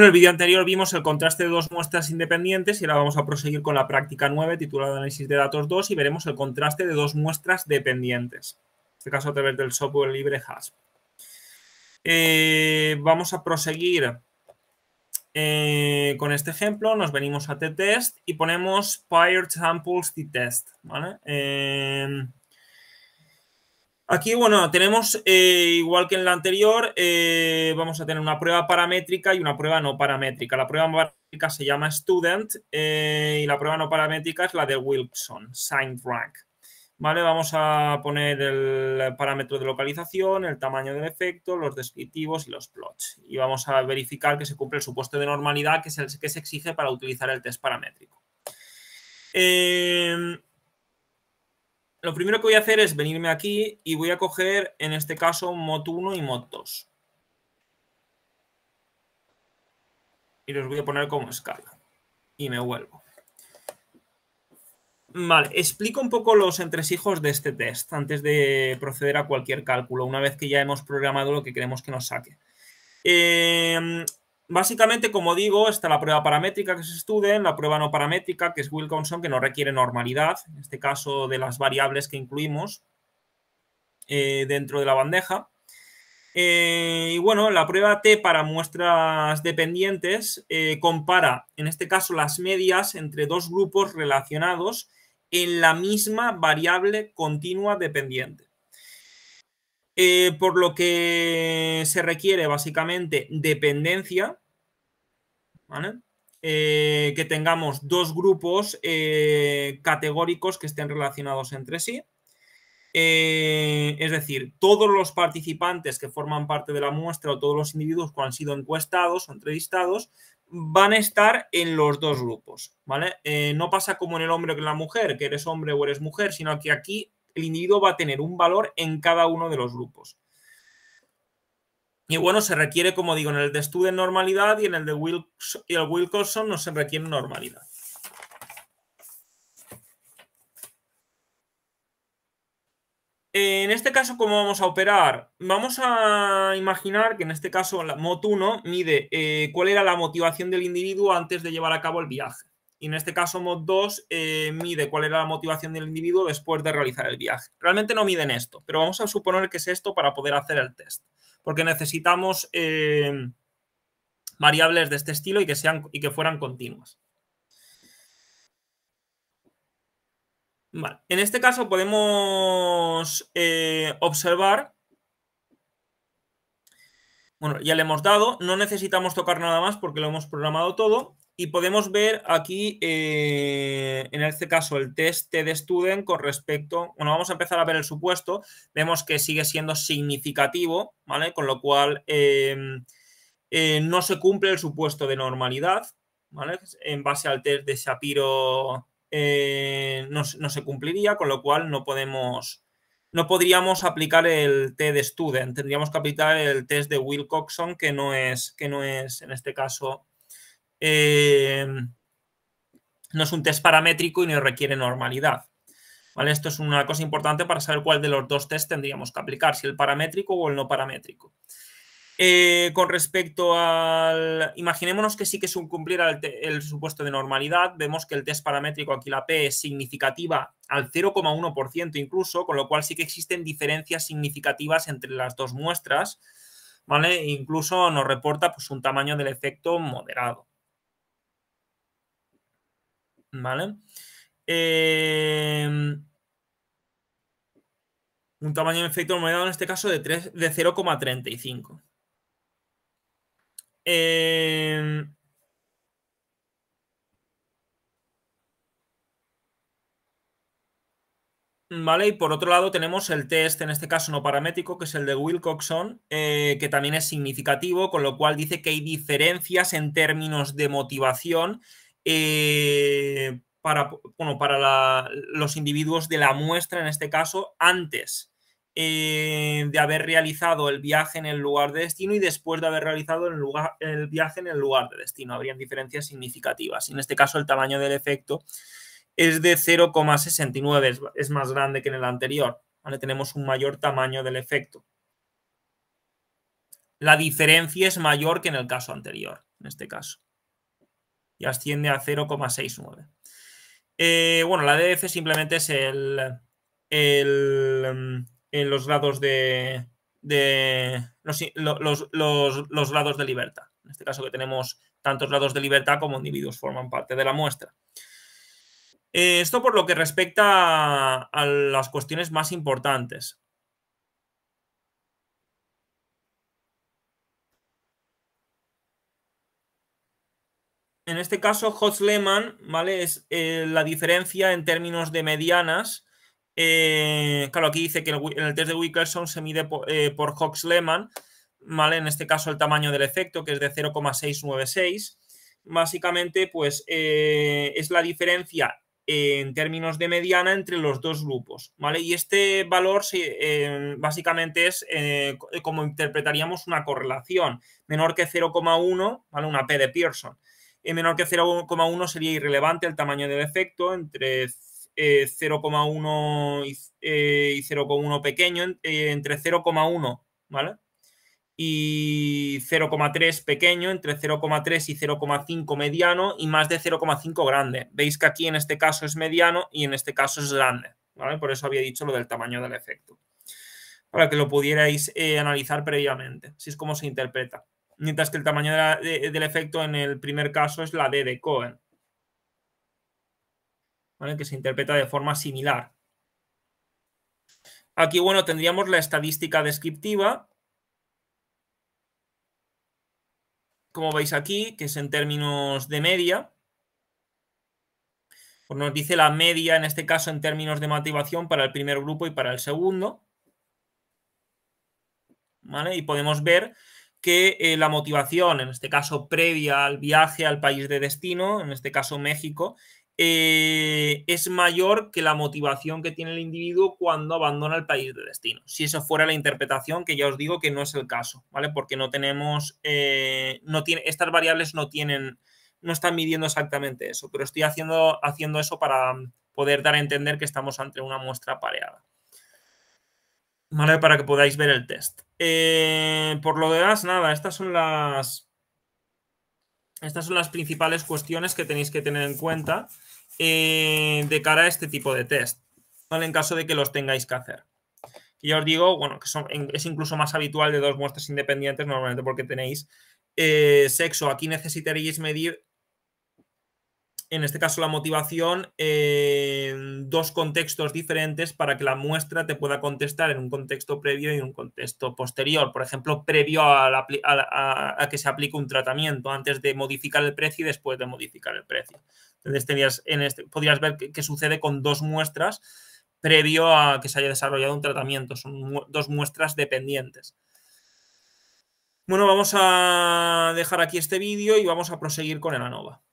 en el vídeo anterior vimos el contraste de dos muestras independientes y ahora vamos a proseguir con la práctica 9 titulada Análisis de datos 2 y veremos el contraste de dos muestras dependientes, en este caso a través del software libre HASP. Eh, vamos a proseguir eh, con este ejemplo, nos venimos a t-test y ponemos paired samples t-test, ¿vale? Eh, Aquí, bueno, tenemos, eh, igual que en la anterior, eh, vamos a tener una prueba paramétrica y una prueba no paramétrica. La prueba paramétrica se llama Student eh, y la prueba no paramétrica es la de Wilson, Signed Rank. ¿Vale? Vamos a poner el parámetro de localización, el tamaño del efecto, los descriptivos y los plots. Y vamos a verificar que se cumple el supuesto de normalidad que, es el que se exige para utilizar el test paramétrico. Eh, lo primero que voy a hacer es venirme aquí y voy a coger, en este caso, mod 1 y mod 2. Y los voy a poner como escala. Y me vuelvo. Vale, explico un poco los entresijos de este test antes de proceder a cualquier cálculo, una vez que ya hemos programado lo que queremos que nos saque. Eh, Básicamente, como digo, está la prueba paramétrica que se en la prueba no paramétrica, que es Wilkinson, que no requiere normalidad, en este caso de las variables que incluimos eh, dentro de la bandeja. Eh, y bueno, la prueba T para muestras dependientes eh, compara, en este caso, las medias entre dos grupos relacionados en la misma variable continua dependiente. por lo que se requiere básicamente dependencia eh, que tengamos dos grupos eh, categóricos que estén relacionados entre sí. Eh, es decir, todos los participantes que forman parte de la muestra o todos los individuos que han sido encuestados o entrevistados van a estar en los dos grupos, ¿vale? no pasa como en el hombre o en la mujer, que eres hombre o eres mujer, sino que aquí el individuo va a tener un valor en cada uno de los grupos. Y bueno, se requiere, como digo, en el de Student normalidad y en el de Wilkerson y el Wilcoxon no se requiere normalidad. En este caso, ¿cómo vamos a operar? Vamos a imaginar que en este caso la MOT1 mide eh, cuál era la motivación del individuo antes de llevar a cabo el viaje. Y en este caso MOT2 eh, mide cuál era la motivación del individuo después de realizar el viaje. Realmente no miden esto, pero vamos a suponer que es esto para poder hacer el test porque necesitamos eh, variables de este estilo y que, sean, y que fueran continuas. En este caso podemos eh, observar, bueno, ya le hemos dado, no necesitamos tocar nada más porque lo hemos programado todo y podemos ver aquí eh, eh, en este caso el test T de student con respecto, bueno, vamos a empezar a ver el supuesto, vemos que sigue siendo significativo, ¿vale? Con lo cual em, eh, no se cumple el supuesto de normalidad, ¿vale? En base al test de Shapiro eh, no, se cumpliría, con lo cual no podemos, no podríamos aplicar el test de student, tendríamos que aplicar el test de Wilcoxon que no es, que no es en este caso... Em, no es un test paramétrico y no requiere normalidad. ¿Vale? Esto es una cosa importante para saber cuál de los dos test tendríamos que aplicar, si el paramétrico o el no paramétrico. Eh, con respecto al... Imaginémonos que sí que se cumpliera el, el, supuesto de normalidad. Vemos que el test paramétrico, aquí la P, es significativa al 0,1% incluso, con lo cual sí que existen diferencias significativas entre las dos muestras. ¿vale? E incluso nos reporta pues, un tamaño del efecto moderado. ¿vale? Em, un tamaño en efecto moderado en este caso de, de 0,35. Em, vale, y por otro lado tenemos el test, en este caso no paramétrico, que es el de Wilcoxon, eh, que también es significativo, con lo cual dice que hay diferencias en términos de motivación eh, para, para los individuos de la muestra, en este caso, antes eh, de haber realizado el viaje en el lugar de destino y después de haber realizado el, viaje en el lugar de destino. Habrían diferencias significativas. En este caso, el tamaño del efecto es de 0,69, es, más grande que en el anterior. donde Tenemos un mayor tamaño del efecto. La diferencia es mayor que en el caso anterior, en este caso y asciende a 0,69. Eh, bueno, la DF simplemente es el, el, em, los grados de, los, los, de libertad. En este caso que tenemos tantos grados de libertad como individuos forman parte de la muestra. Eh, esto por lo que respecta a las cuestiones más importantes. en este caso, Hotz ¿vale? Es eh, la diferencia en términos de medianas. Eh, claro, aquí dice que en el test de Wickelson se mide eh, por, eh, ¿vale? En este caso, el tamaño del efecto, que es de 0,696. Básicamente, pues es la diferencia en términos de mediana entre los dos grupos, ¿vale? Y este valor básicamente es como interpretaríamos una correlación, menor que 0,1, ¿vale? Una P de Pearson menor que 0,1 sería irrelevante el tamaño del efecto, entre 0,1 eh, y 0,1 eh, eh, pequeño, entre 0,1, ¿vale? y 0,3 pequeño, entre 0,3 y 0,5 mediano y más de 0,5 grande. Veis que aquí en este caso es mediano y en este caso es grande. ¿vale? Por eso había dicho lo del tamaño del efecto. Para que lo pudierais analizar previamente. Así es como se interpreta mientras que el tamaño del efecto en el primer caso es la D de Cohen, ¿vale? que se interpreta de forma similar. Aquí, bueno, tendríamos la estadística descriptiva, como veis aquí, que es en términos de media. Pues nos dice la media, en este caso, en términos de motivación para el primer grupo y para el segundo. ¿Vale? Y podemos ver que eh, la motivación, en este caso previa al viaje al país de destino, en este caso México, eh, es mayor que la motivación que tiene el individuo cuando abandona el país de destino. Si eso fuera la interpretación, que ya os digo que no es el caso, ¿vale? Porque no tenemos, eh, no tiene, estas variables no tienen, no están midiendo exactamente eso, pero estoy haciendo, haciendo eso para mm, poder dar a entender que estamos ante una muestra pareada. ¿Vale? Para que podáis ver el test. Eh, por lo demás, nada, estas son las. Estas son las principales cuestiones que tenéis que tener en cuenta eh, de cara a este tipo de test, En caso de que los tengáis que hacer. ya os digo, bueno, que es incluso más habitual de dos muestras independientes normalmente porque tenéis eh, sexo. Aquí necesitaríais medir en este caso la motivación, en dos contextos diferentes para que la muestra te pueda contestar en un contexto previo y un contexto posterior. Por ejemplo, previo a, que se aplique un tratamiento, antes de modificar el precio y después de modificar el precio. Entonces, tenías, en este, podrías ver qué, sucede con dos muestras previo a que se haya desarrollado un tratamiento. Son dos muestras dependientes. Bueno, vamos a dejar aquí este vídeo y vamos a proseguir con el ANOVA.